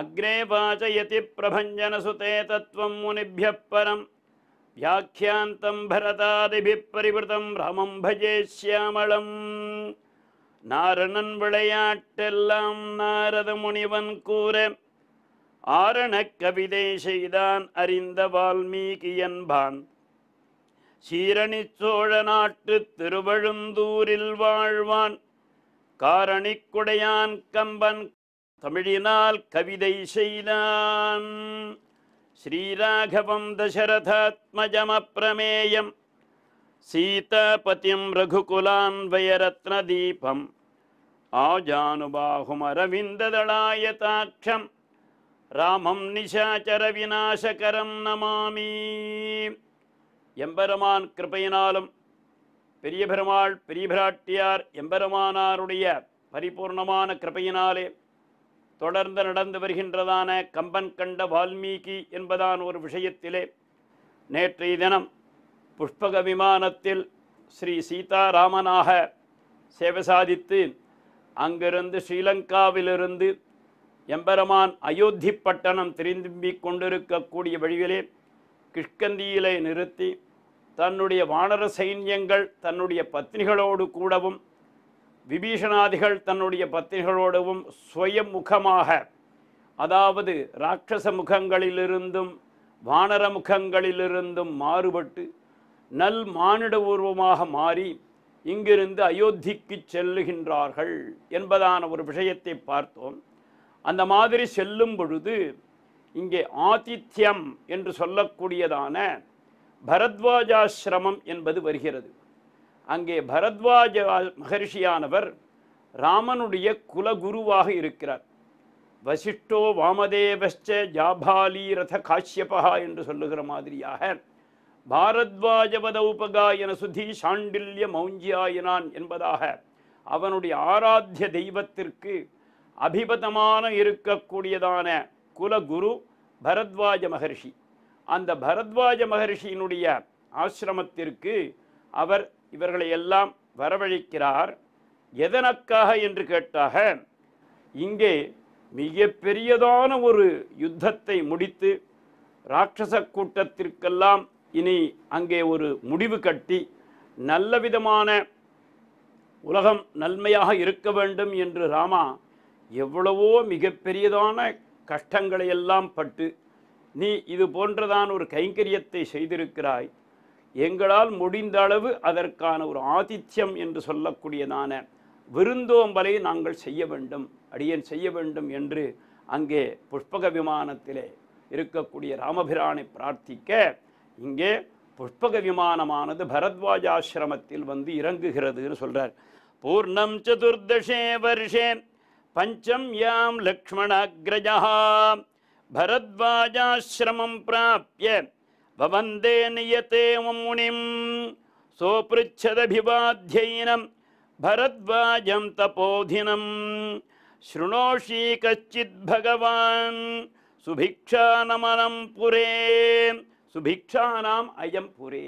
अग्रे वाचयति प्रभञ्जनसुते தத்துவம் मुनिभ्यः பரம் வியாக்கியாந்தம் பரதாதிபி परिवृतं ராமம் பஜே சியாமளம் நாரணன் விளையாட்டெல்லாம் நாரத முனிவன் கூற ஆரண கவிதை செய்தான் அறிந்த வால்மீகி என்பான் சீரணி சோழ நாட்டு திருவழுந்தூரில் வாழ்வான் காரணிக்குடையான் கம்பன் தமிழினால் கவிதை செய்தான் ஸ்ரீராகவம் தசரதாத்மஜம தசரதாத்மஜமப்பிரமேயம் சீதாபதியம் தீபம் ஆஜானுபாகும் தாட்சம் ராமம் நிஷாச்சர விநாசகரம் நமாமி எம்பெருமான் கிருப்பையினாலும் பெரிய பெருமாள் பெரிய பிராட்டியார் எம்பெருமானாருடைய பரிபூர்ணமான கிருப்பையினாலே தொடர்ந்து நடந்து வருகின்றதான கம்பன் கண்ட வால்மீகி என்பதான ஒரு விஷயத்திலே நேற்றைய தினம் புஷ்பக விமானத்தில் ஸ்ரீ சீதாராமனாக சேவை சாதித்து அங்கிருந்து ஸ்ரீலங்காவிலிருந்து எம்பெருமான் அயோத்தி பட்டணம் திரும்பிக் கொண்டிருக்கக்கூடிய வழியிலே கிஷ்கந்தியிலே நிறுத்தி தன்னுடைய வானர சைன்யங்கள் தன்னுடைய பத்னிகளோடு கூடவும் விபீஷணாதிகள் தன்னுடைய பத்னிகளோடவும் சுயமுகமாக அதாவது ராட்சச முகங்களிலிருந்தும் வானர முகங்களிலிருந்தும் மாறுபட்டு நல் மானிட உருவமாக மாறி இங்கிருந்து அயோத்திக்கு செல்லுகின்றார்கள் என்பதான ஒரு விஷயத்தை பார்த்தோம் அந்த மாதிரி செல்லும் பொழுது இங்கே ஆதித்யம் என்று சொல்லக்கூடியதான பரத்வாஜாசிரமம் என்பது வருகிறது அங்கே பரத்வாஜ மகர்ஷியானவர் ராமனுடைய குலகுருவாக இருக்கிறார் வசிஷ்டோ வாமதேவஸ்ச ஜாபாலி ரத காஷ்யபா என்று சொல்லுகிற மாதிரியாக பாரத்வாஜவத உபகாயன சுதி சாண்டில்ய மௌஞ்சியாயினான் என்பதாக அவனுடைய ஆராத்திய தெய்வத்திற்கு அபிபதமான இருக்கக்கூடியதான குலகுரு பரத்வாஜ மகர்ஷி அந்த பரத்வாஜ மகர்ஷியினுடைய ஆசிரமத்திற்கு அவர் இவர்களை எல்லாம் வரவழைக்கிறார் எதனக்காக என்று கேட்டாக இங்கே மிக பெரியதான ஒரு யுத்தத்தை முடித்து இராட்சச கூட்டத்திற்கெல்லாம் இனி அங்கே ஒரு முடிவு கட்டி நல்ல விதமான உலகம் நன்மையாக இருக்க வேண்டும் என்று ராமா எவ்வளவோ மிகப்பெரியதான கஷ்டங்களை எல்லாம் பட்டு நீ இது போன்றதான் ஒரு கைங்கரியத்தை செய்திருக்கிறாய் எங்களால் முடிந்த அளவு அதற்கான ஒரு ஆதித்யம் என்று சொல்லக்கூடியதான விருந்தோம்பலை நாங்கள் செய்ய வேண்டும் அடியன் செய்ய வேண்டும் என்று அங்கே புஷ்பக விமானத்திலே இருக்கக்கூடிய ராமபிரானை பிரார்த்திக்க இங்கே புஷ்பக விமானமானது ஆசிரமத்தில் வந்து இறங்குகிறதுன்னு சொல்கிறார் பூர்ணம் சதுர்தசே வருஷே பஞ்சம் யாம் அக்ரஜா பரத்வாஜாசிரமம் பிராப்பிய வவந்தே நியத்தே முனிம் பரத்வாஜம் தபோதினம் ஸ்ருணோஷி கச்சித் பகவான் சுபிக்ஷானமனம் புரே சுபிக்ஷானாம் அயம் புரே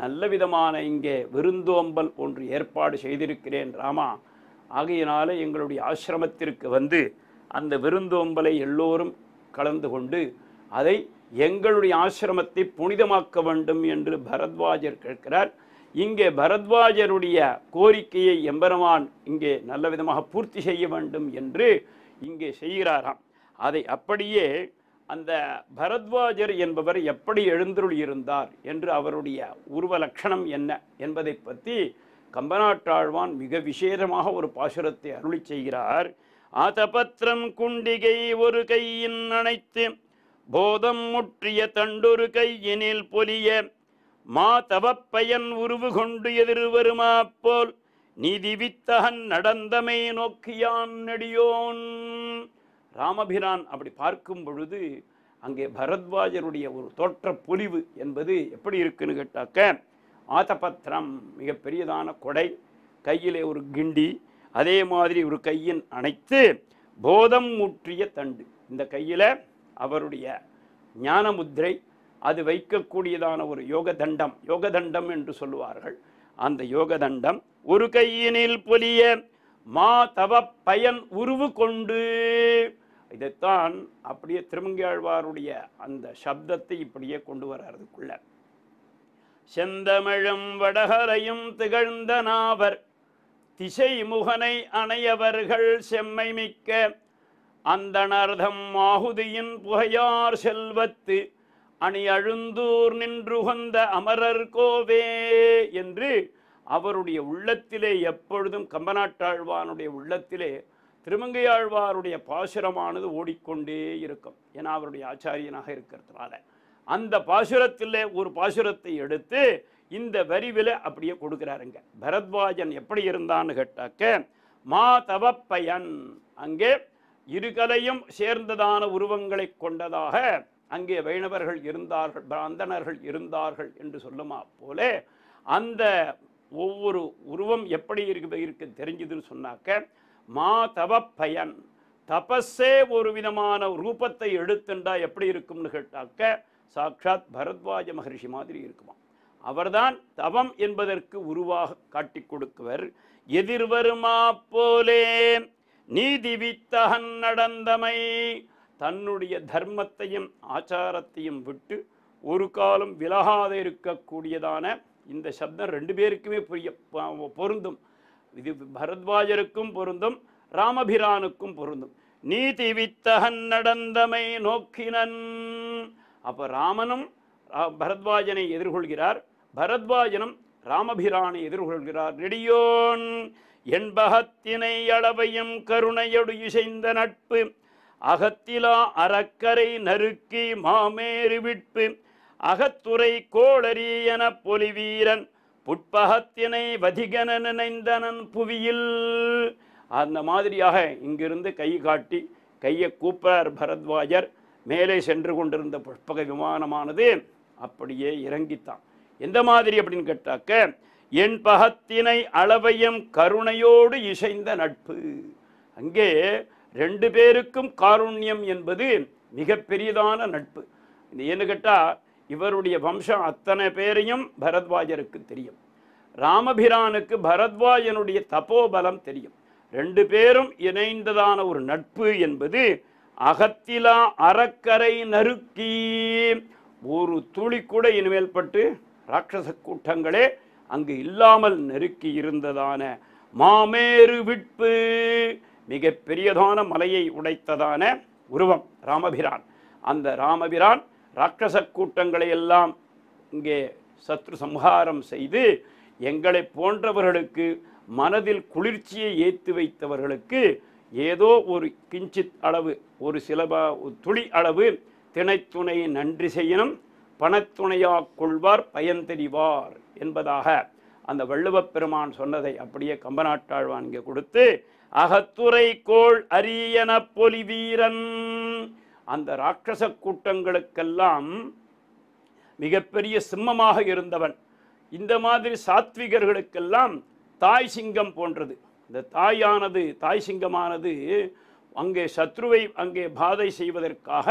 நல்ல விதமான இங்கே விருந்தோம்பல் ஒன்று ஏற்பாடு செய்திருக்கிறேன் ராமா ஆகையினால எங்களுடைய ஆசிரமத்திற்கு வந்து அந்த விருந்தோம்பலை எல்லோரும் கலந்து கொண்டு அதை எங்களுடைய ஆசிரமத்தை புனிதமாக்க வேண்டும் என்று பரத்வாஜர் கேட்கிறார் இங்கே பரத்வாஜருடைய கோரிக்கையை எம்பெருமான் இங்கே நல்ல விதமாக பூர்த்தி செய்ய வேண்டும் என்று இங்கே செய்கிறாராம் அதை அப்படியே அந்த பரத்வாஜர் என்பவர் எப்படி எழுந்தருள் இருந்தார் என்று அவருடைய உருவ லட்சணம் என்ன என்பதை பற்றி கம்பநாட்டாழ்வான் மிக விசேஷமாக ஒரு பாசுரத்தை அருளி செய்கிறார் ஆதபத்திரம் குண்டிகை ஒரு கையின் அனைத்து போதம் முற்றிய தண்டொரு கையினில் பொலிய மா தவப்பயன் உருவு கொண்டு எதிர்வருமா போல் நீதி வித்தகன் நடந்தமை நோக்கியான் நடியோன் ராமபிரான் அப்படி பார்க்கும் பொழுது அங்கே பரத்வாஜருடைய ஒரு தோற்ற பொலிவு என்பது எப்படி இருக்குன்னு கேட்டாக்க ஆத்தபத்திரம் மிகப்பெரியதான கொடை கையிலே ஒரு கிண்டி அதே மாதிரி ஒரு கையின் அணைத்து போதம் முற்றிய தண்டு இந்த கையில் அவருடைய ஞான முத்திரை அது வைக்கக்கூடியதான ஒரு யோக தண்டம் யோக தண்டம் என்று சொல்லுவார்கள் அந்த யோக தண்டம் ஒரு கையினில் பொலிய மா தவ பயன் உருவு கொண்டு இதைத்தான் அப்படியே திருமங்கியாழ்வாருடைய அந்த சப்தத்தை இப்படியே கொண்டு வர்றதுக்குள்ள செந்தமிழும் வடகரையும் திகழ்ந்த நாவர் திசை முகனை அணையவர்கள் செம்மை மிக்க அந்தனர்தம் மாகுதியின் புகையார் செல்வத்து அணி அழுந்தூர் நின்றுகொந்த அமரர் கோவே என்று அவருடைய உள்ளத்திலே எப்பொழுதும் கம்பநாட்டாழ்வானுடைய உள்ளத்திலே திருமங்கையாழ்வாருடைய பாசுரமானது ஓடிக்கொண்டே இருக்கும் ஏன்னா அவருடைய ஆச்சாரியனாக இருக்கிறதுனால அந்த பாசுரத்திலே ஒரு பாசுரத்தை எடுத்து இந்த வரிவில் அப்படியே கொடுக்குறாருங்க பரத்வாஜன் எப்படி இருந்தான்னு கேட்டாக்க மா தவப்பயன் அங்கே இருகதையும் சேர்ந்ததான உருவங்களை கொண்டதாக அங்கே வைணவர்கள் இருந்தார்கள் பிராந்தணர்கள் இருந்தார்கள் என்று சொல்லுமா போலே அந்த ஒவ்வொரு உருவம் எப்படி இருக்கு இருக்கு தெரிஞ்சதுன்னு சொன்னாக்க மா தவ பயன் தபஸே ஒரு விதமான ரூபத்தை எடுத்துண்டா எப்படி இருக்கும்னு கேட்டாக்க சாட்சாத் பரத்வாஜ மகரிஷி மாதிரி இருக்குமா அவர்தான் தவம் என்பதற்கு உருவாக காட்டி கொடுக்குவர் எதிர்வருமா போலே நீதி வித்தகன் நடந்தமை தன்னுடைய தர்மத்தையும் ஆச்சாரத்தையும் விட்டு ஒரு காலம் விலகாத இருக்கக்கூடியதான இந்த சப்தம் ரெண்டு பேருக்குமே புரிய பொருந்தும் இது பரத்வாஜருக்கும் பொருந்தும் ராமபிரானுக்கும் பொருந்தும் நீதி வித்தகன் நடந்தமை நோக்கினன் அப்போ ராமனும் பரத்வாஜனை எதிர்கொள்கிறார் பரத்வாஜனும் ராமபிரானை எதிர்கொள்கிறார் நெடியோன் என்பகத்தினை அளவையும் கருணையொடு இசைந்த நட்பு அகத்திலா அறக்கரை நறுக்கி மாமேறு விட்பு அகத்துறை கோளரி என பொலிவீரன் புட்பகத்தினை வதிகன நினைந்தனன் புவியில் அந்த மாதிரியாக இங்கிருந்து கை காட்டி கையை கூப்பர் பரத்வாஜர் மேலே சென்று கொண்டிருந்த புஷ்பக விமானமானது அப்படியே இறங்கித்தான் எந்த மாதிரி அப்படின்னு கேட்டாக்க என் பகத்தினை அளவையும் கருணையோடு இசைந்த நட்பு அங்கே ரெண்டு பேருக்கும் காருண்யம் என்பது மிக பெரியதான நட்பு ஏன்னு கேட்டால் இவருடைய வம்சம் அத்தனை பேரையும் பரத்வாஜருக்கு தெரியும் ராமபிரானுக்கு பரத்வாஜனுடைய தபோபலம் தெரியும் ரெண்டு பேரும் இணைந்ததான ஒரு நட்பு என்பது அகத்திலா அறக்கரை நறுக்கி ஒரு துளி கூட இனிமேல் பட்டு ராட்சச கூட்டங்களே அங்கு இல்லாமல் நெருக்கி இருந்ததான மாமேறு விட்பு மிக பெரியதான மலையை உடைத்ததான உருவம் ராமபிரான் அந்த ராமபிரான் ராட்சச கூட்டங்களை எல்லாம் இங்கே சத்ரு சம்ஹாரம் செய்து எங்களை போன்றவர்களுக்கு மனதில் குளிர்ச்சியை ஏற்றி வைத்தவர்களுக்கு ஏதோ ஒரு கிஞ்சித் அளவு ஒரு சில துளி அளவு திணைத்துணையை நன்றி செய்யணும் பணத்துணையாக கொள்வார் பயன் தெரிவார் என்பதாக அந்த வள்ளுவப் பெருமான் சொன்னதை அப்படியே கம்பநாட்டாழ்வான் இங்கே கொடுத்து அகத்துறை கோள் அரியன பொலி வீரன் அந்த ராட்சச கூட்டங்களுக்கெல்லாம் மிகப்பெரிய சிம்மமாக இருந்தவன் இந்த மாதிரி சாத்விகர்களுக்கெல்லாம் தாய் சிங்கம் போன்றது இந்த தாயானது தாய் சிங்கமானது அங்கே சத்ருவை அங்கே பாதை செய்வதற்காக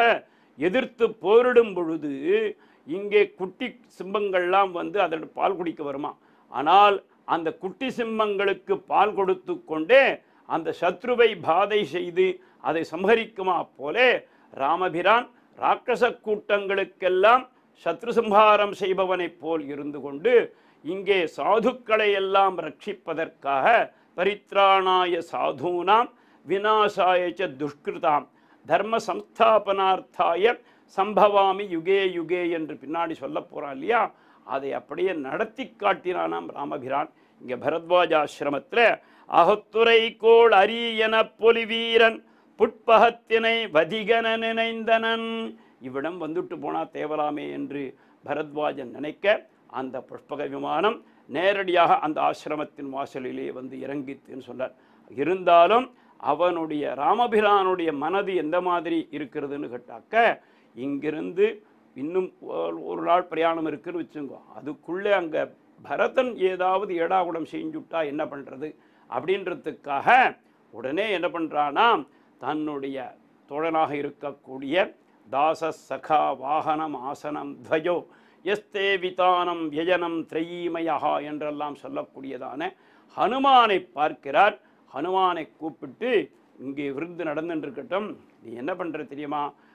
எதிர்த்து போரிடும் பொழுது இங்கே குட்டி சிம்பங்கள்லாம் வந்து அதற்கு பால் குடிக்க வருமா ஆனால் அந்த குட்டி சிம்மங்களுக்கு பால் கொடுத்து கொண்டே அந்த சத்ருவை பாதை செய்து அதை சம்ஹரிக்குமா போலே ராமபிரான் ராட்சச கூட்டங்களுக்கெல்லாம் சத்ரு சம்ஹாரம் செய்பவனைப் போல் இருந்து கொண்டு இங்கே சாதுக்களை எல்லாம் ரட்சிப்பதற்காக பரித்ராணாய சாதூனாம் விநாசாய துஷ்கிருதாம் தர்ம சம்ஸ்தாபனார்த்தாய சம்பவாமி யுகே யுகே என்று பின்னாடி சொல்ல போகிறான் இல்லையா அதை அப்படியே நடத்தி காட்டினானாம் ராமபிரான் இங்கே பரத்வாஜாசிரமத்தில் அகத்துறை கோள் அரியன பொலிவீரன் புட்பகத்தினை வதிகன நினைந்தனன் இவ்விடம் வந்துட்டு போனா தேவலாமே என்று பரத்வாஜன் நினைக்க அந்த புஷ்பக விமானம் நேரடியாக அந்த ஆசிரமத்தின் வாசலிலே வந்து இறங்கித்துன்னு சொன்னார் இருந்தாலும் அவனுடைய ராமபிரானுடைய மனது எந்த மாதிரி இருக்கிறதுன்னு கேட்டாக்க இங்கிருந்து இன்னும் ஒரு நாள் பிரயாணம் இருக்குன்னு வச்சுங்கோ அதுக்குள்ளே அங்கே பரதன் ஏதாவது ஏடாகுடம் செஞ்சுட்டா என்ன பண்ணுறது அப்படின்றதுக்காக உடனே என்ன பண்ணுறான்னா தன்னுடைய தோழனாக இருக்கக்கூடிய தாச சகா வாகனம் ஆசனம் துவயோ எஸ்தே விதானம் வியஜனம் திரையீமயகா என்றெல்லாம் சொல்லக்கூடியதான ஹனுமானை பார்க்கிறார் ஹனுமானை கூப்பிட்டு இங்கே விருந்து நடந்துட்டு இருக்கட்டும் நீ என்ன பண்ணுற தெரியுமா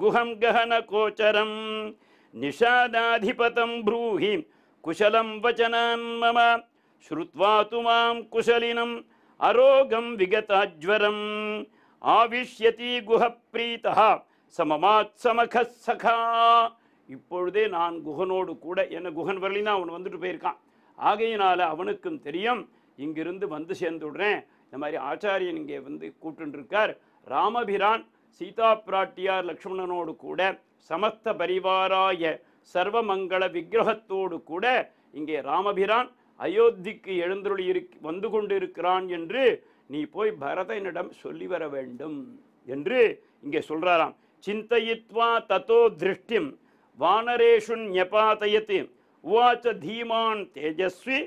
குகம் ககன கோச்சரம் நிஷாதாதிபதம் ப்ரூஹி குஷலம் வச்சனான் மம ஸ்ருத்வாது மாம் குஷலினம் அரோகம் விகதாஜ்வரம் ஆவிஷ்யதி குஹப்ரீதா சமமாத் சமக சகா இப்பொழுதே நான் குகனோடு கூட என்ன குகன் வரலினா அவன் வந்துட்டு போயிருக்கான் ஆகையினால அவனுக்கும் தெரியும் இங்கிருந்து வந்து சேர்ந்து விடுறேன் இந்த மாதிரி ஆச்சாரியன் இங்கே வந்து கூட்டுருக்கார் ராமபிரான் சீதா பிராட்டியார் லக்ஷ்மணனோடு கூட சமஸ்த பரிவாராய சர்வமங்கள விக்கிரகத்தோடு கூட இங்கே ராமபிரான் அயோத்திக்கு எழுந்தருளி இரு வந்து கொண்டிருக்கிறான் என்று நீ போய் பரதனிடம் சொல்லி வர வேண்டும் என்று இங்கே சொல்றாராம் சிந்தயித்வா தத்தோ திருஷ்டிம் வானரேஷுன் ஞபாதயத்து உவாச்ச தீமான் தேஜஸ்வி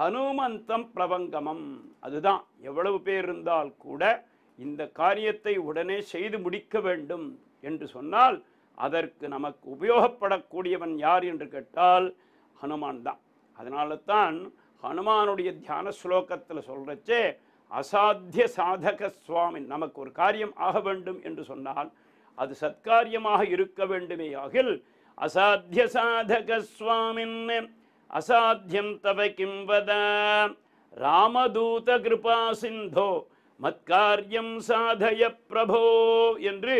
ஹனுமந்தம் பிரபங்கமம் அதுதான் எவ்வளவு பேர் இருந்தால் கூட இந்த காரியத்தை உடனே செய்து முடிக்க வேண்டும் என்று சொன்னால் அதற்கு நமக்கு உபயோகப்படக்கூடியவன் யார் என்று கேட்டால் ஹனுமான் தான் அதனால தான் ஹனுமானுடைய தியான ஸ்லோகத்தில் சொல்கிறச்சே அசாத்திய சாதக சுவாமி நமக்கு ஒரு காரியம் ஆக வேண்டும் என்று சொன்னால் அது சத்காரியமாக இருக்க வேண்டுமே ஆகில் அசாத்திய சாதக சுவாமின் அசாத்தியம் தவ கிம்பத ராமதூத கிருபா சிந்தோ மத்காரியம் சாதய பிரபோ என்று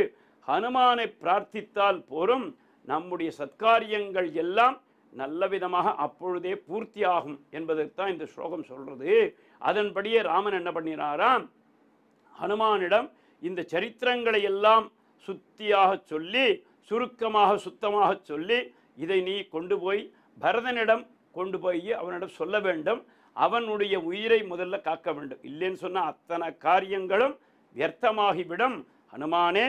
ஹனுமானை பிரார்த்தித்தால் போரும் நம்முடைய சத்காரியங்கள் எல்லாம் நல்ல விதமாக அப்பொழுதே பூர்த்தியாகும் என்பதற்கு தான் இந்த ஸ்லோகம் சொல்றது அதன்படியே ராமன் என்ன பண்ணினாராம் ஹனுமானிடம் இந்த சரித்திரங்களை எல்லாம் சுத்தியாக சொல்லி சுருக்கமாக சுத்தமாக சொல்லி இதை நீ கொண்டு போய் பரதனிடம் கொண்டு போய் அவனிடம் சொல்ல வேண்டும் அவனுடைய உயிரை முதல்ல காக்க வேண்டும் இல்லைன்னு சொன்னால் அத்தனை காரியங்களும் வியர்த்தமாகிவிடும் அனுமானே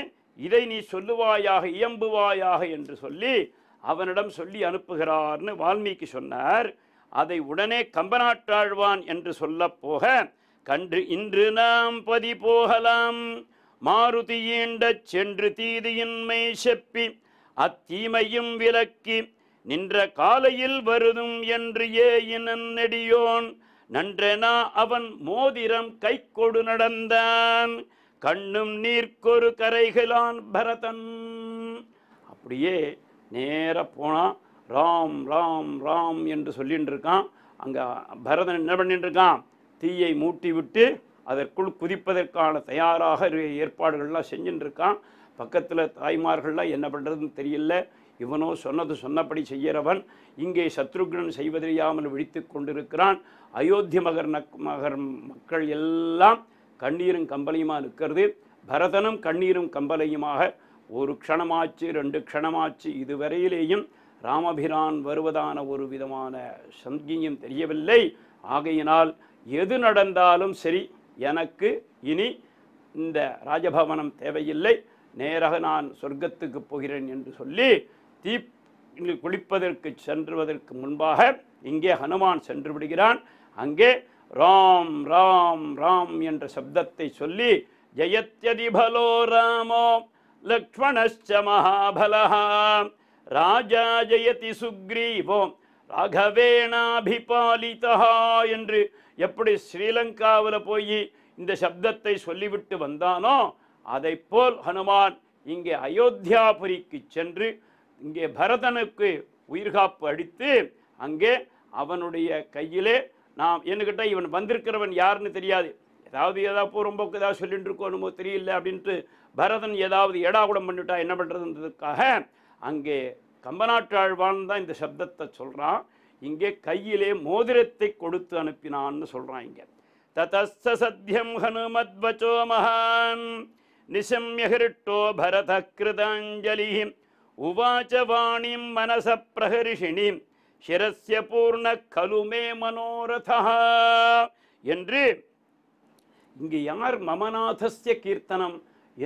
இதை நீ சொல்லுவாயாக இயம்புவாயாக என்று சொல்லி அவனிடம் சொல்லி அனுப்புகிறார்னு வால்மீகி சொன்னார் அதை உடனே கம்பனாட்டாழ்வான் என்று சொல்ல போக கன்று இன்று நாம் பதி போகலாம் மாருதி சென்று தீதியின்மை செப்பி அத்தீமையும் விலக்கி நின்ற காலையில் வருதும் என்று ஏயினன் நெடியோன் நன்றெனா அவன் மோதிரம் கை கொடு நடந்தான் கண்ணும் நீர்க்கொரு கரைகளான் பரதன் அப்படியே நேர போனான் ராம் ராம் ராம் என்று சொல்லிட்டு இருக்கான் அங்கே பரதன் என்ன பண்ணிட்டு இருக்கான் தீயை மூட்டி விட்டு அதற்குள் குதிப்பதற்கான தயாராக ஏற்பாடுகள்லாம் செஞ்சுட்டு இருக்கான் பக்கத்தில் தாய்மார்கள்லாம் என்ன பண்ணுறதுன்னு தெரியல இவனோ சொன்னது சொன்னபடி செய்கிறவன் இங்கே சத்ருக்னன் செய்வதறியாமல் விழித்து கொண்டிருக்கிறான் அயோத்தி மகர் மகர் மக்கள் எல்லாம் கண்ணீரும் கம்பலையுமா நிற்கிறது பரதனும் கண்ணீரும் கம்பலையுமாக ஒரு க்ஷணமாச்சு ரெண்டு க்ஷணமாச்சு இதுவரையிலேயும் ராமபிரான் வருவதான ஒரு விதமான சங்கியும் தெரியவில்லை ஆகையினால் எது நடந்தாலும் சரி எனக்கு இனி இந்த ராஜபவனம் தேவையில்லை நேராக நான் சொர்க்கத்துக்கு போகிறேன் என்று சொல்லி தீ குளிப்பதற்கு சென்றுவதற்கு முன்பாக இங்கே ஹனுமான் சென்று விடுகிறான் அங்கே ராம் ராம் ராம் என்ற சப்தத்தை சொல்லி ஜெயத்யதிபலோ ராமோ லக்ஷ்மணச்ச மகாபலஹா ராஜா ஜெயதி சுக்ரீவோ ராகவேணாபிபாலிதா என்று எப்படி ஸ்ரீலங்காவில் போய் இந்த சப்தத்தை சொல்லிவிட்டு வந்தானோ அதை போல் ஹனுமான் இங்கே அயோத்தியாபுரிக்கு சென்று இங்கே பரதனுக்கு உயிர்காப்பு அடித்து அங்கே அவனுடைய கையிலே நாம் என்னுக்கிட்ட இவன் வந்திருக்கிறவன் யாருன்னு தெரியாது ஏதாவது ஏதாவது பூர்வம்போக்கு ஏதாவது சொல்லிட்டு இருக்கோ தெரியல அப்படின்ட்டு பரதன் ஏதாவது கூடம் பண்ணிட்டா என்ன பண்ணுறதுன்றதுக்காக அங்கே கம்பநாட்டாழ்வான் தான் இந்த சப்தத்தை சொல்கிறான் இங்கே கையிலே மோதிரத்தை கொடுத்து அனுப்பினான்னு சொல்கிறான் இங்கே சத்யம் ஹனுமத்வச்சோ மகான் நிசம்யகிருட்டோ பரத கிருதாஞ்சலி உவாசவாணிம் மனச பிரகரிஷினிம் சிரஸ்ய பூர்ண கலுமே மனோரதா என்று இங்கு யார் மமநாதஸ்ய கீர்த்தனம்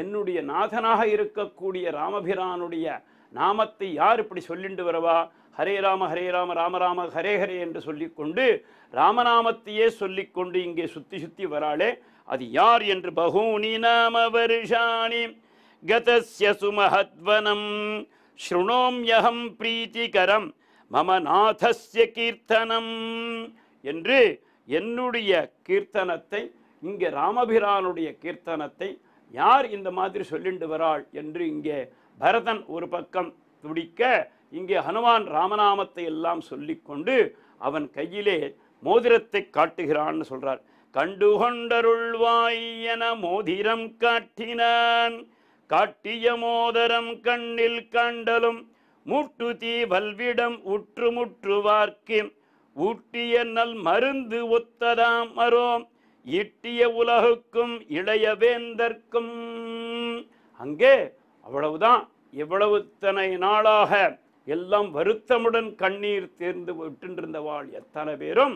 என்னுடைய நாதனாக இருக்கக்கூடிய ராமபிரானுடைய நாமத்தை யார் இப்படி சொல்லிண்டு வரவா ஹரே ராம ஹரே ராம ராம ராம ஹரே ஹரே என்று சொல்லிக்கொண்டு ராமநாமத்தையே சொல்லிக்கொண்டு இங்கே சுத்தி சுத்தி வராளே அது யார் என்று பகூனி நாம வருஷாணி கதஸ்ய சுமஹத்வனம் ஸ்ருணோம்யகம் பிரீத்திகரம் மம நாதஸ்ய கீர்த்தனம் என்று என்னுடைய கீர்த்தனத்தை இங்கே ராமபிரானுடைய கீர்த்தனத்தை யார் இந்த மாதிரி சொல்லிண்டு வராள் என்று இங்கே பரதன் ஒரு பக்கம் துடிக்க இங்கே ஹனுமான் ராமநாமத்தை எல்லாம் சொல்லிக்கொண்டு அவன் கையிலே மோதிரத்தை காட்டுகிறான்னு சொல்றார் கண்டுகொண்டருள்வாய் என மோதிரம் காட்டினான் காட்டிய மோதரம் கண்ணில் கண்டலும் முட்டு தீ வல்விடம் உற்று முற்று வார்க்கி ஊட்டிய நல் மருந்து ஒத்ததாம் அரோ இட்டிய உலகுக்கும் இளையவேந்தர்க்கும் அங்கே அவ்வளவுதான் இவ்வளவுத்தனை நாளாக எல்லாம் வருத்தமுடன் கண்ணீர் தேர்ந்து வாழ் எத்தனை பேரும்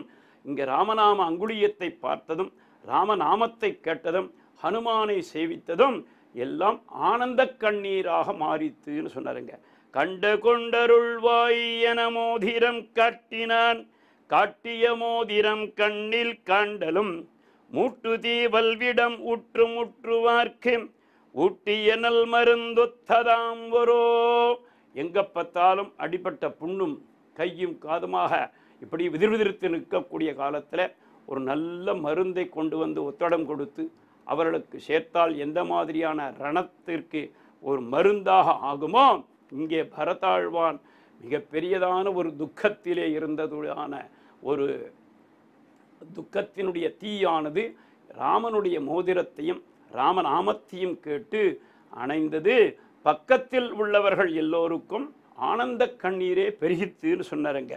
இங்கே ராமநாம அங்குலியத்தை பார்த்ததும் ராமநாமத்தை கேட்டதும் ஹனுமானை சேவித்ததும் எல்லாம் ஆனந்த கண்ணீராக மாறித்துன்னு சொன்னாருங்க கண்ட கொண்டருள்வாய் என மோதிரம் காட்டினான் காட்டிய மோதிரம் கண்ணில் காண்டலும் மூட்டு தீவல்விடம் உற்று முற்றுவார்க்கு ஊட்டிய நல் மருந்தொத்ததாம் வரோ எங்கே பார்த்தாலும் அடிப்பட்ட புண்ணும் கையும் காதுமாக இப்படி விதிர்விதிர்த்து நிற்கக்கூடிய காலத்தில் ஒரு நல்ல மருந்தை கொண்டு வந்து ஒத்தடம் கொடுத்து அவர்களுக்கு சேர்த்தால் எந்த மாதிரியான ரணத்திற்கு ஒரு மருந்தாக ஆகுமோ இங்கே பரதாழ்வான் மிகப்பெரியதான ஒரு துக்கத்திலே இருந்ததுடான ஒரு துக்கத்தினுடைய தீயானது ராமனுடைய மோதிரத்தையும் ராமநாமத்தையும் கேட்டு அணைந்தது பக்கத்தில் உள்ளவர்கள் எல்லோருக்கும் ஆனந்த கண்ணீரே பெருகித்துன்னு சொன்னாருங்க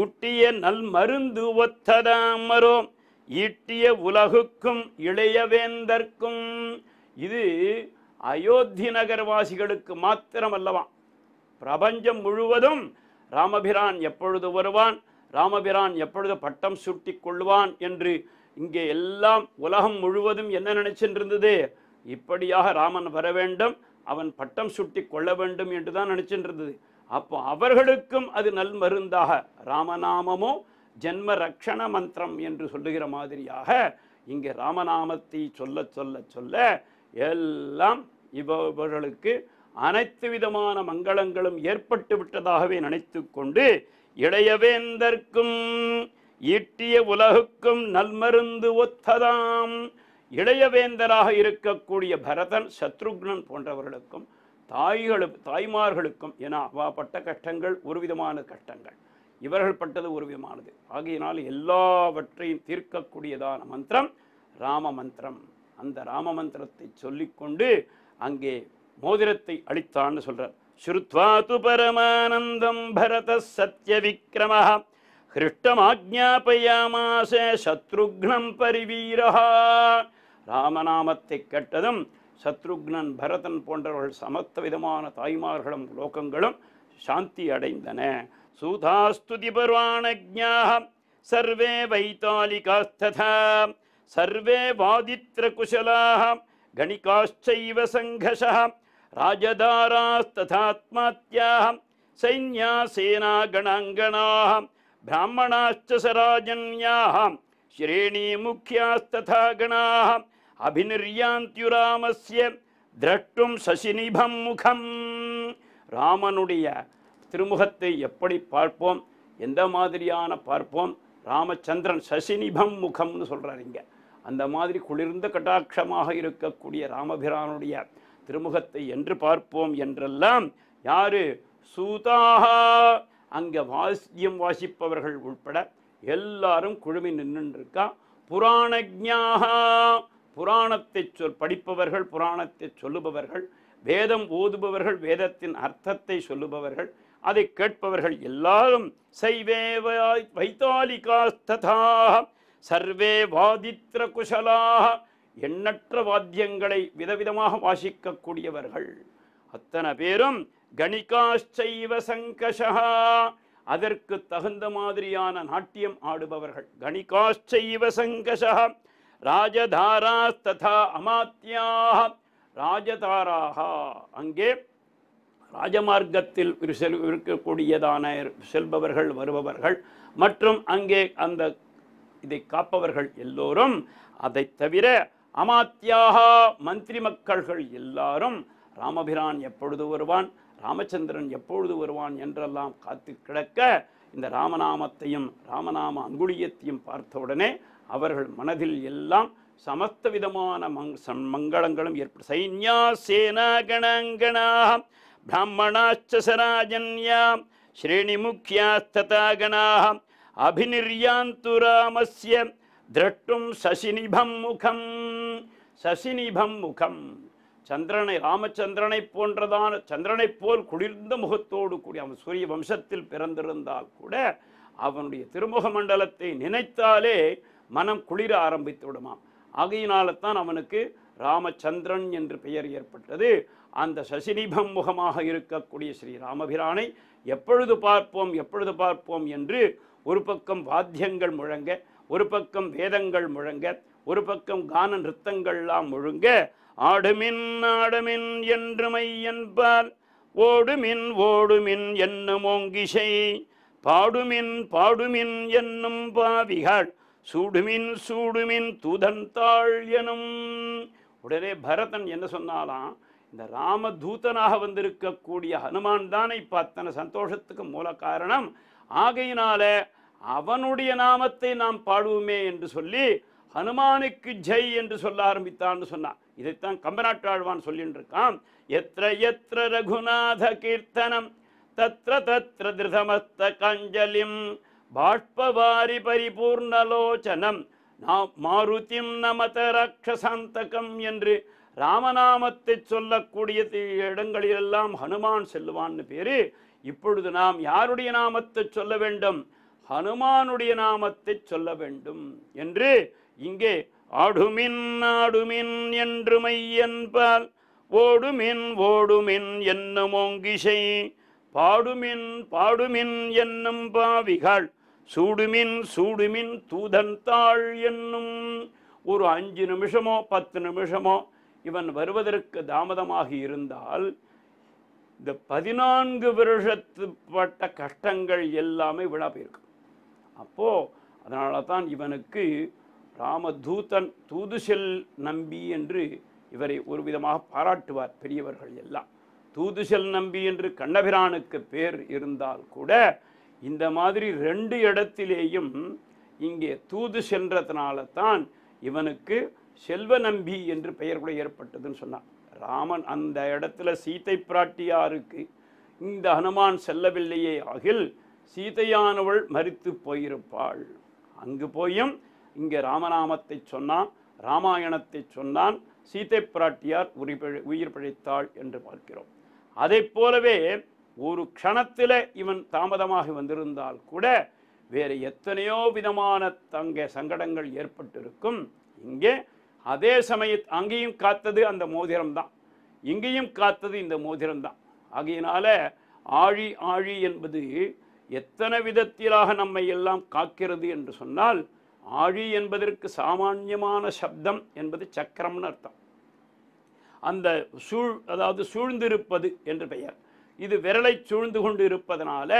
ஊட்டிய நல் மருந்து ஒத்ததாமரோ ஈட்டிய உலகுக்கும் இளையவேந்தர்க்கும் இது அயோத்தி நகர்வாசிகளுக்கு மாத்திரம் அல்லவா பிரபஞ்சம் முழுவதும் ராமபிரான் எப்பொழுது வருவான் ராமபிரான் எப்பொழுது பட்டம் சுட்டி கொள்வான் என்று இங்கே எல்லாம் உலகம் முழுவதும் என்ன நினைச்சின்றிருந்தது இப்படியாக ராமன் வர வேண்டும் அவன் பட்டம் சுட்டி கொள்ள வேண்டும் என்று தான் நினைச்சின்றிருந்தது அப்போ அவர்களுக்கும் அது நல் மருந்தாக ராமநாமமோ ஜென்ம ரக்ஷண மந்திரம் என்று சொல்லுகிற மாதிரியாக இங்கே ராமநாமத்தை சொல்ல சொல்ல சொல்ல எல்லாம் இவர்களுக்கு அனைத்து விதமான மங்களங்களும் ஏற்பட்டு விட்டதாகவே நினைத்து கொண்டு இளையவேந்தர்க்கும் ஈட்டிய உலகுக்கும் நல்மருந்து ஒத்ததாம் இளையவேந்தராக இருக்கக்கூடிய பரதன் சத்ருக்னன் போன்றவர்களுக்கும் தாய்களும் தாய்மார்களுக்கும் என அவாப்பட்ட கஷ்டங்கள் ஒரு விதமான கஷ்டங்கள் இவர்கள் பட்டது ஒரு விதமானது ஆகையினால் எல்லாவற்றையும் தீர்க்கக்கூடியதான மந்திரம் ராம மந்திரம் அந்த ராம மந்திரத்தை சொல்லிக்கொண்டு அங்கே மோதிரத்தை அளித்தான்னு சொல்கிறார் ஸ்ருத்வா து பரமானந்தம் பரத சத்ய விக்ரம ஹிருஷ்டமாஜாபயாமாச சத்ருக்னம் பரிவீரகா ராமநாமத்தை கேட்டதும் சத்ருக்னன் பரதன் போன்றவர்கள் சமத்த விதமான தாய்மார்களும் லோகங்களும் شاتی سوتاسان جر ویتا سر ودیت گنک سنگش راجدارا سینیا سیلا گناگاہ براہجنیات گنا ابھیریات مختلف ராமனுடைய திருமுகத்தை எப்படி பார்ப்போம் எந்த மாதிரியான பார்ப்போம் ராமச்சந்திரன் சசினிபம் முகம்னு சொல்கிறார் இங்கே அந்த மாதிரி குளிர்ந்த கட்டாட்சமாக இருக்கக்கூடிய ராமபிரானுடைய திருமுகத்தை என்று பார்ப்போம் என்றெல்லாம் யார் சூதாகா அங்கே வாசியம் வாசிப்பவர்கள் உட்பட எல்லாரும் குழுமி நின்றுருக்கா புராணஜாக புராணத்தை சொல் படிப்பவர்கள் புராணத்தை சொல்லுபவர்கள் வேதம் ஓதுபவர்கள் வேதத்தின் அர்த்தத்தை சொல்லுபவர்கள் அதை கேட்பவர்கள் எல்லாரும் சைவேவாய் வைத்தாலிகாஸ்ததா சர்வே வாதித்திர குசலாக எண்ணற்ற வாத்தியங்களை விதவிதமாக வாசிக்கக்கூடியவர்கள் அத்தனை பேரும் கணிகாச்சைவ சங்கஷா அதற்கு தகுந்த மாதிரியான நாட்டியம் ஆடுபவர்கள் கணிகாச்சைவ சங்கஷா ராஜதாராஸ்ததா அமாத்தியாக ராஜதாராகா அங்கே ராஜமார்க்கத்தில் செல் இருக்கக்கூடியதான செல்பவர்கள் வருபவர்கள் மற்றும் அங்கே அந்த இதை காப்பவர்கள் எல்லோரும் அதை தவிர அமாத்தியாக மந்திரி மக்கள்கள் எல்லாரும் ராமபிரான் எப்பொழுது வருவான் ராமச்சந்திரன் எப்பொழுது வருவான் என்றெல்லாம் காத்து கிடக்க இந்த ராமநாமத்தையும் ராமநாம அங்குளியத்தையும் பார்த்தவுடனே அவர்கள் மனதில் எல்லாம் சமஸ்த விதமான மங் மங்களங்களும் ஏற்படும் சைன்யா சேனா கணங்கணாம் பிராமணாச்ச சராஜன்யாம் ஸ்ரேணி முக்கியாஸ்ததாகணாம் அபிநிர்யாந்து ராமஸ்ய திரட்டும் சசினிபம் முகம் சசினிபம் முகம் சந்திரனை ராமச்சந்திரனை போன்றதான சந்திரனை போல் குளிர்ந்த முகத்தோடு கூடிய அவன் சூரிய வம்சத்தில் பிறந்திருந்தால் கூட அவனுடைய திருமுக மண்டலத்தை நினைத்தாலே மனம் குளிர ஆரம்பித்து விடுமாம் ஆகையினால தான் அவனுக்கு ராமச்சந்திரன் என்று பெயர் ஏற்பட்டது அந்த சசினிபம் முகமாக இருக்கக்கூடிய ஸ்ரீ ராமபிரானை எப்பொழுது பார்ப்போம் எப்பொழுது பார்ப்போம் என்று ஒரு பக்கம் வாத்தியங்கள் முழங்க ஒரு பக்கம் வேதங்கள் முழங்க ஒரு பக்கம் கான நிறுத்தங்கள்லாம் முழுங்க ஆடுமின் ஆடுமின் என்று மையன்பார் ஓடுமின் ஓடுமின் என்னும் ஓங்கிசை பாடுமின் பாடுமின் என்னும் பாவிகள் சூடுமின் சூடுமின் தூதந்தாள் எனும் உடனே பரதன் என்ன சொன்னாலாம் இந்த ராம தூதனாக வந்திருக்கக்கூடிய ஹனுமான் தானே இப்போ அத்தனை சந்தோஷத்துக்கு மூல காரணம் ஆகையினால அவனுடைய நாமத்தை நாம் பாடுவோமே என்று சொல்லி ஹனுமானுக்கு ஜெய் என்று சொல்ல ஆரம்பித்தான்னு சொன்னான் இதைத்தான் கம்பநாட்டாழ்வான் சொல்லிட்டு இருக்கான் எத்திர எத்திர ரகுநாத கீர்த்தனம் தத்த தத்திர திருதமஸ்த காஞ்சலிம் బాష్పవారి பரிபூர்ணலோச்சனம் நா மாருத்திம் நமத ரக்ஷசாந்தகம் என்று ராமநாமத்தை சொல்லக்கூடிய இடங்களிலெல்லாம் ஹனுமான் செல்லுவான்னு பேர் இப்பொழுது நாம் யாருடைய நாமத்தை சொல்ல வேண்டும் ஹனுமானுடைய நாமத்தை சொல்ல வேண்டும் என்று இங்கே ஆடுமின் ஆடுமின் என்று மையன்பால் ஓடுமின் ஓடுமின் என்னும் ஓங்கிசை பாடுமின் பாடுமின் என்னும் பாவிகள் சூடுமின் சூடுமின் தூதன் தாழ் என்னும் ஒரு அஞ்சு நிமிஷமோ பத்து நிமிஷமோ இவன் வருவதற்கு தாமதமாகி இருந்தால் இந்த பதினான்கு வருஷத்துப்பட்ட கஷ்டங்கள் எல்லாமே விழா போயிருக்கும் அப்போது அதனால தான் இவனுக்கு ராமதூதன் செல் நம்பி என்று இவரை ஒரு விதமாக பாராட்டுவார் பெரியவர்கள் எல்லாம் தூது செல் நம்பி என்று கண்ணபிரானுக்கு பேர் இருந்தால் கூட இந்த மாதிரி ரெண்டு இடத்திலேயும் இங்கே தூது சென்றதுனால தான் இவனுக்கு செல்வ நம்பி என்று பெயர் கூட ஏற்பட்டதுன்னு சொன்னான் ராமன் அந்த இடத்துல சீத்தை பிராட்டியாருக்கு இந்த ஹனுமான் செல்லவில்லையே அகில் சீதையானவள் மறித்து போயிருப்பாள் அங்கு போயும் இங்கே ராமநாமத்தை சொன்னான் ராமாயணத்தை சொன்னான் சீத்தை பிராட்டியார் உயிர் பிழைத்தாள் என்று பார்க்கிறோம் அதை போலவே ஒரு க்ஷணத்தில் இவன் தாமதமாக வந்திருந்தால் கூட வேறு எத்தனையோ விதமான தங்க சங்கடங்கள் ஏற்பட்டிருக்கும் இங்கே அதே சமய அங்கேயும் காத்தது அந்த மோதிரம் தான் இங்கேயும் காத்தது இந்த மோதிரம் தான் ஆகையினால ஆழி ஆழி என்பது எத்தனை விதத்திலாக நம்மை எல்லாம் காக்கிறது என்று சொன்னால் ஆழி என்பதற்கு சாமான்யமான சப்தம் என்பது சக்கரம்னு அர்த்தம் அந்த சூழ் அதாவது சூழ்ந்திருப்பது என்று பெயர் இது விரலை சூழ்ந்து கொண்டு இருப்பதனால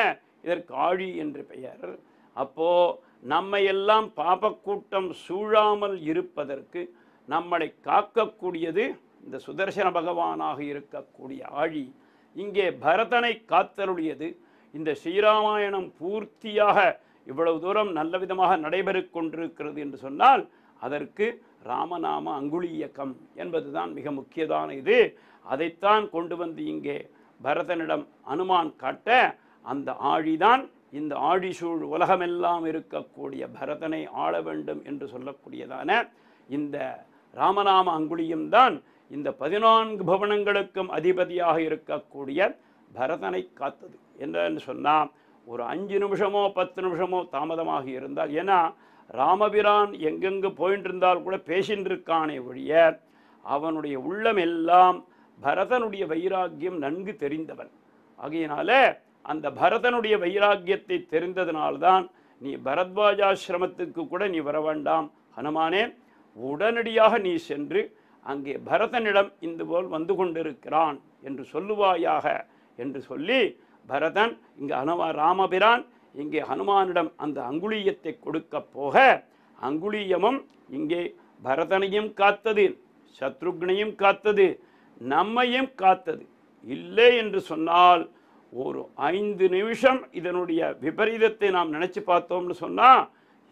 இதற்கு ஆழி என்று பெயர் அப்போ நம்மையெல்லாம் எல்லாம் பாபக்கூட்டம் சூழாமல் இருப்பதற்கு நம்மளை காக்கக்கூடியது இந்த சுதர்சன பகவானாக இருக்கக்கூடிய ஆழி இங்கே பரதனை காத்தருடையது இந்த ஸ்ரீராமாயணம் பூர்த்தியாக இவ்வளவு தூரம் நல்ல விதமாக நடைபெறக் கொண்டிருக்கிறது என்று சொன்னால் அதற்கு ராமநாம அங்குலி இயக்கம் என்பதுதான் மிக முக்கியதான இது அதைத்தான் கொண்டு வந்து இங்கே பரதனிடம் அனுமான் காட்ட அந்த ஆழிதான் இந்த ஆழிசூழ் உலகமெல்லாம் இருக்கக்கூடிய பரதனை ஆள வேண்டும் என்று சொல்லக்கூடியதான இந்த ராமநாம அங்குலியும் தான் இந்த பதினான்கு பவனங்களுக்கும் அதிபதியாக இருக்கக்கூடிய பரதனை காத்தது என்னன்னு சொன்னால் ஒரு அஞ்சு நிமிஷமோ பத்து நிமிஷமோ தாமதமாக இருந்தால் ஏன்னா ராமபிரான் எங்கெங்கு போயின்றிருந்தால் இருந்தால் கூட பேசின்றிருக்கானே ஒழிய அவனுடைய உள்ளம் எல்லாம் பரதனுடைய வைராக்கியம் நன்கு தெரிந்தவன் ஆகையினால அந்த பரதனுடைய வைராக்கியத்தை தெரிந்ததனால்தான் நீ பரத்வாஜாசிரமத்துக்கு கூட நீ வர வேண்டாம் ஹனுமானே உடனடியாக நீ சென்று அங்கே பரதனிடம் இந்த போல் வந்து கொண்டிருக்கிறான் என்று சொல்லுவாயாக என்று சொல்லி பரதன் இங்கே ஹனுமா ராமபிரான் இங்கே ஹனுமானிடம் அந்த அங்குலியத்தை கொடுக்க போக அங்குலியமும் இங்கே பரதனையும் காத்தது சத்ருக்னையும் காத்தது நம்மையும் காத்தது இல்லை என்று சொன்னால் ஒரு ஐந்து நிமிஷம் இதனுடைய விபரீதத்தை நாம் நினச்சி பார்த்தோம்னு சொன்னால்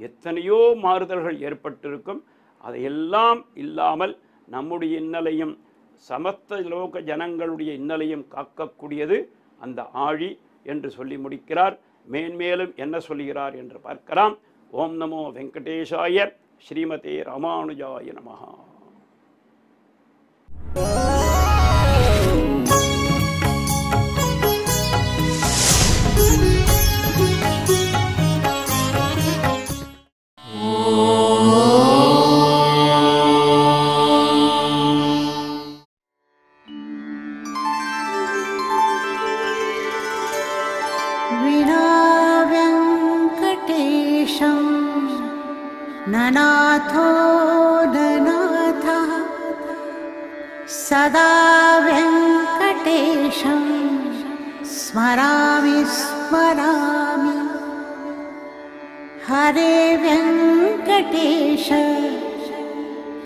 எத்தனையோ மாறுதல்கள் ஏற்பட்டிருக்கும் அதையெல்லாம் இல்லாமல் நம்முடைய இன்னலையும் சமஸ்த லோக ஜனங்களுடைய இன்னலையும் காக்கக்கூடியது அந்த ஆழி என்று சொல்லி முடிக்கிறார் மேன்மேலும் என்ன சொல்கிறார் என்று பார்க்கலாம் ஓம் நமோ வெங்கடேஷாய ஸ்ரீமதே ராமானுஜாய நமகா